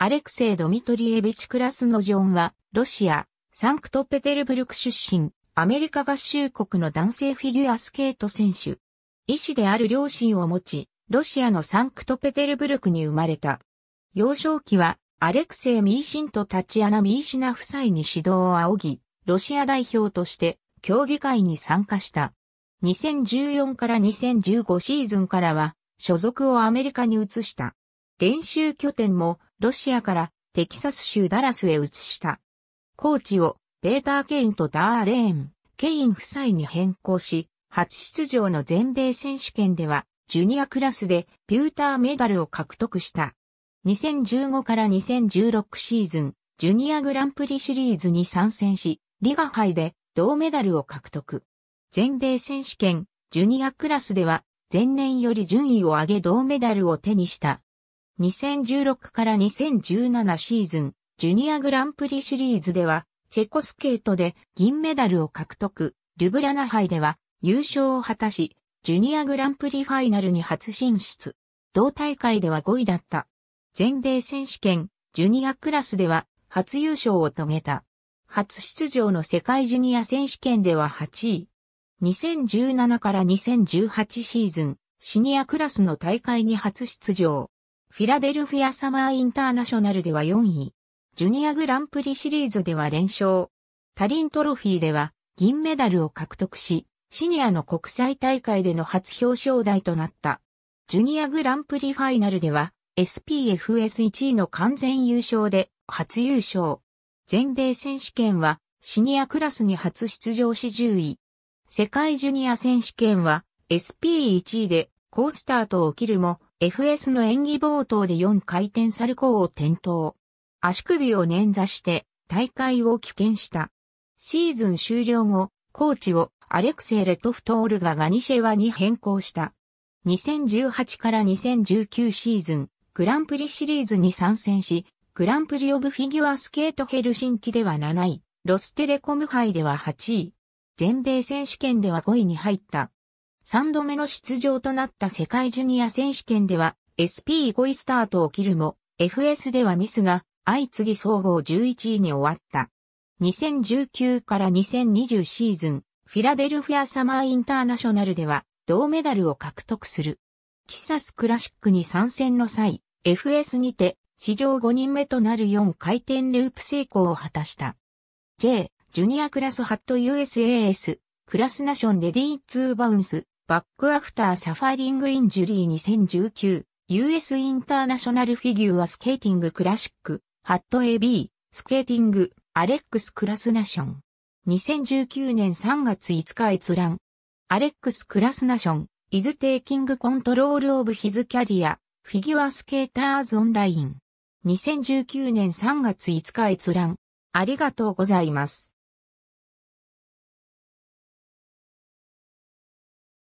アレクセイ・ドミトリエビチ・クラスノジョンは、ロシア、サンクトペテルブルク出身、アメリカ合衆国の男性フィギュアスケート選手。医師である両親を持ち、ロシアのサンクトペテルブルクに生まれた。幼少期は、アレクセイ・ミーシンとタチアナ・ミーシナ夫妻に指導を仰ぎ、ロシア代表として競技会に参加した。2014から2015シーズンからは、所属をアメリカに移した。練習拠点もロシアからテキサス州ダラスへ移した。コーチをペーター・ケインとダーレーン、ケイン夫妻に変更し、初出場の全米選手権では、ジュニアクラスでピューターメダルを獲得した。2015から2016シーズン、ジュニアグランプリシリーズに参戦し、リガ杯で銅メダルを獲得。全米選手権、ジュニアクラスでは、前年より順位を上げ銅メダルを手にした2016から2017シーズン、ジュニアグランプリシリーズでは、チェコスケートで銀メダルを獲得、ルブラナ杯では優勝を果たし、ジュニアグランプリファイナルに初進出。同大会では5位だった。全米選手権、ジュニアクラスでは初優勝を遂げた。初出場の世界ジュニア選手権では8位。2017から2018シーズン、シニアクラスの大会に初出場。フィラデルフィアサマーインターナショナルでは4位。ジュニアグランプリシリーズでは連勝。タリントロフィーでは銀メダルを獲得し、シニアの国際大会での初表彰台となった。ジュニアグランプリファイナルでは SPFS1 位の完全優勝で初優勝。全米選手権はシニアクラスに初出場し10位。世界ジュニア選手権は SP1 位でースタートを切るも FS の演技冒頭で4回転サルコーを転倒。足首を捻挫して大会を棄権した。シーズン終了後、コーチをアレクセイ・レトフトールがガニシェワに変更した。2018から2019シーズン、グランプリシリーズに参戦し、グランプリオブフィギュアスケートヘルシンキでは7位、ロステレコム杯では8位、全米選手権では5位に入った。3度目の出場となった世界ジュニア選手権では SP5 位スタートを切るも FS ではミスが相次ぎ総合11位に終わった。2019から2020シーズン、フィラデルフィアサマーインターナショナルでは銅メダルを獲得する。キサスクラシックに参戦の際、FS にて史上5人目となる4回転ループ成功を果たした。J、ジュニアクラスハット USAS、クラスナションレディー2バウンス、バックアフターサファリングインジュリー2019 US インターナショナルフィギュアスケーティングクラシックハット AB スケーティングアレックスクラスナション2019年3月5日閲覧アレックスクラスナション is taking control of his c a r ギ e r スケーター e skaters o 2019年3月5日閲覧ありがとうございます。